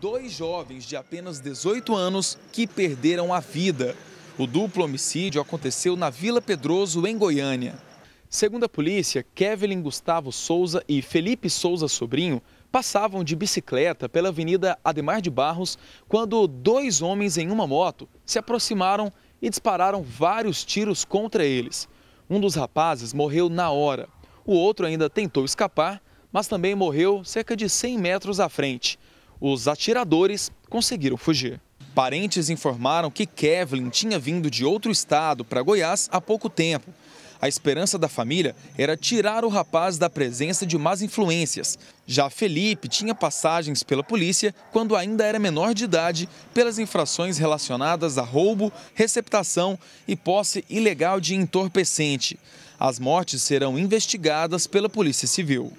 Dois jovens de apenas 18 anos que perderam a vida. O duplo homicídio aconteceu na Vila Pedroso, em Goiânia. Segundo a polícia, Kevin Gustavo Souza e Felipe Souza Sobrinho passavam de bicicleta pela Avenida Ademar de Barros quando dois homens em uma moto se aproximaram e dispararam vários tiros contra eles. Um dos rapazes morreu na hora. O outro ainda tentou escapar, mas também morreu cerca de 100 metros à frente. Os atiradores conseguiram fugir. Parentes informaram que Kevin tinha vindo de outro estado para Goiás há pouco tempo. A esperança da família era tirar o rapaz da presença de más influências. Já Felipe tinha passagens pela polícia quando ainda era menor de idade pelas infrações relacionadas a roubo, receptação e posse ilegal de entorpecente. As mortes serão investigadas pela Polícia Civil.